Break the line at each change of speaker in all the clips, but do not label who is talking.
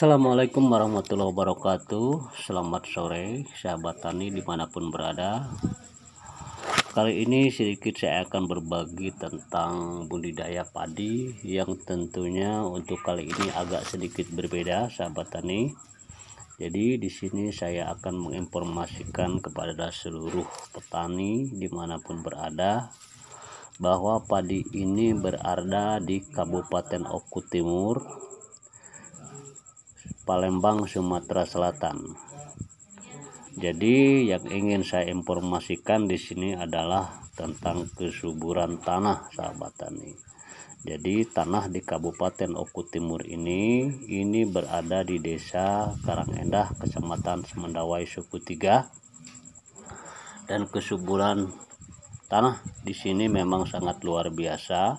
Assalamualaikum warahmatullahi wabarakatuh Selamat sore sahabat tani dimanapun berada Kali ini sedikit saya akan berbagi tentang budidaya padi Yang tentunya untuk kali ini agak sedikit berbeda sahabat tani Jadi di sini saya akan menginformasikan kepada seluruh petani dimanapun berada bahwa padi ini berada di Kabupaten Oku Timur Palembang Sumatera Selatan jadi yang ingin saya informasikan di sini adalah tentang kesuburan tanah sahabat tani jadi tanah di Kabupaten Oku Timur ini ini berada di desa Karangendah Kecamatan Semendawai Suku Tiga dan kesuburan tanah di sini memang sangat luar biasa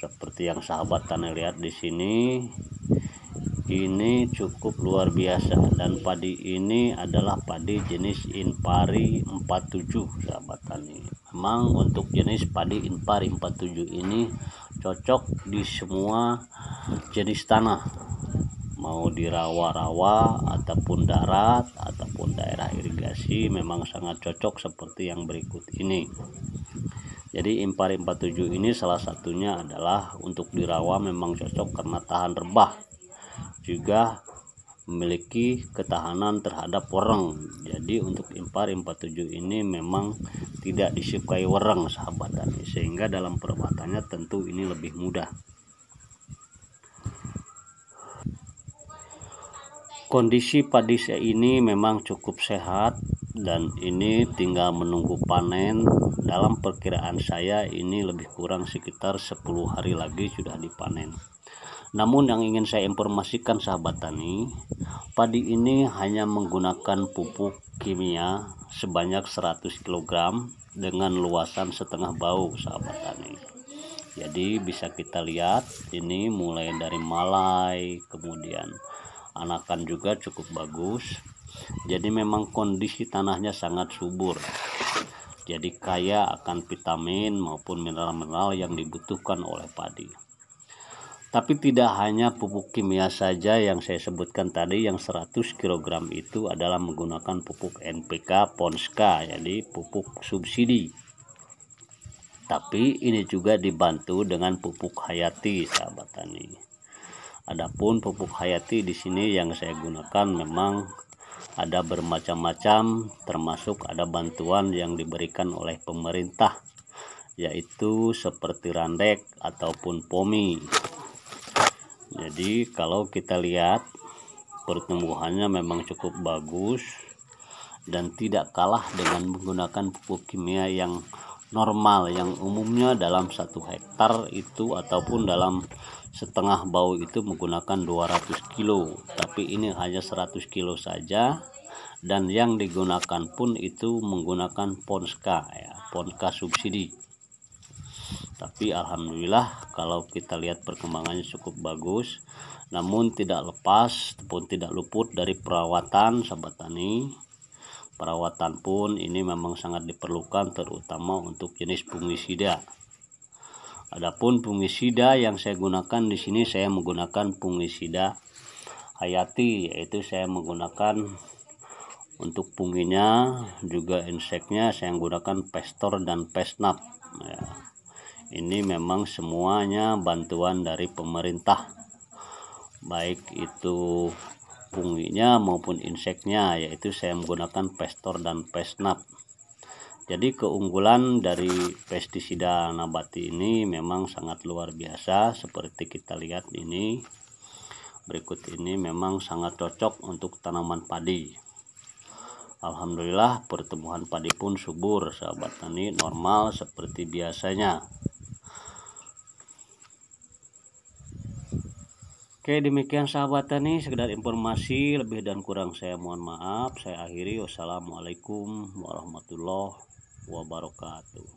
seperti yang sahabat tani lihat di sini ini cukup luar biasa dan padi ini adalah padi jenis impari 47 sahabat tani memang untuk jenis padi impari 47 ini cocok di semua jenis tanah mau di rawa-rawa ataupun darat ataupun daerah irigasi memang sangat cocok seperti yang berikut ini jadi impari 47 ini salah satunya adalah untuk di rawa memang cocok karena tahan rebah juga memiliki ketahanan terhadap wereng jadi untuk impar 47 ini memang tidak disukai wereng sahabat tani sehingga dalam perbuatannya tentu ini lebih mudah kondisi padi saya ini memang cukup sehat dan ini tinggal menunggu panen dalam perkiraan saya ini lebih kurang sekitar 10 hari lagi sudah dipanen namun yang ingin saya informasikan sahabat tani, padi ini hanya menggunakan pupuk kimia sebanyak 100 kg dengan luasan setengah bau sahabat tani. Jadi bisa kita lihat ini mulai dari malai kemudian anakan juga cukup bagus. Jadi memang kondisi tanahnya sangat subur jadi kaya akan vitamin maupun mineral-mineral yang dibutuhkan oleh padi. Tapi tidak hanya pupuk kimia saja yang saya sebutkan tadi yang 100 kg itu adalah menggunakan pupuk NPK Ponska, jadi pupuk subsidi. Tapi ini juga dibantu dengan pupuk hayati, sahabat tani. Adapun pupuk hayati di sini yang saya gunakan memang ada bermacam-macam termasuk ada bantuan yang diberikan oleh pemerintah yaitu seperti randek ataupun pomi jadi kalau kita lihat pertumbuhannya memang cukup bagus dan tidak kalah dengan menggunakan pupuk kimia yang normal yang umumnya dalam satu hektar itu ataupun dalam setengah bau itu menggunakan 200 kilo tapi ini hanya 100 kilo saja dan yang digunakan pun itu menggunakan ponska ya ponska subsidi tapi alhamdulillah kalau kita lihat perkembangannya cukup bagus namun tidak lepas pun tidak luput dari perawatan sahabat tani perawatan pun ini memang sangat diperlukan terutama untuk jenis fungisida adapun fungisida yang saya gunakan di sini saya menggunakan fungisida hayati yaitu saya menggunakan untuk punginya juga inseknya saya menggunakan pestor dan pestnap. ya ini memang semuanya bantuan dari pemerintah baik itu punginya maupun inseknya yaitu saya menggunakan pestor dan pesnap jadi keunggulan dari pestisida nabati ini memang sangat luar biasa seperti kita lihat ini berikut ini memang sangat cocok untuk tanaman padi Alhamdulillah pertumbuhan padi pun subur sahabat tani normal seperti biasanya Oke demikian sahabat tani sekedar informasi lebih dan kurang saya mohon maaf saya akhiri wassalamualaikum warahmatullahi wabarakatuh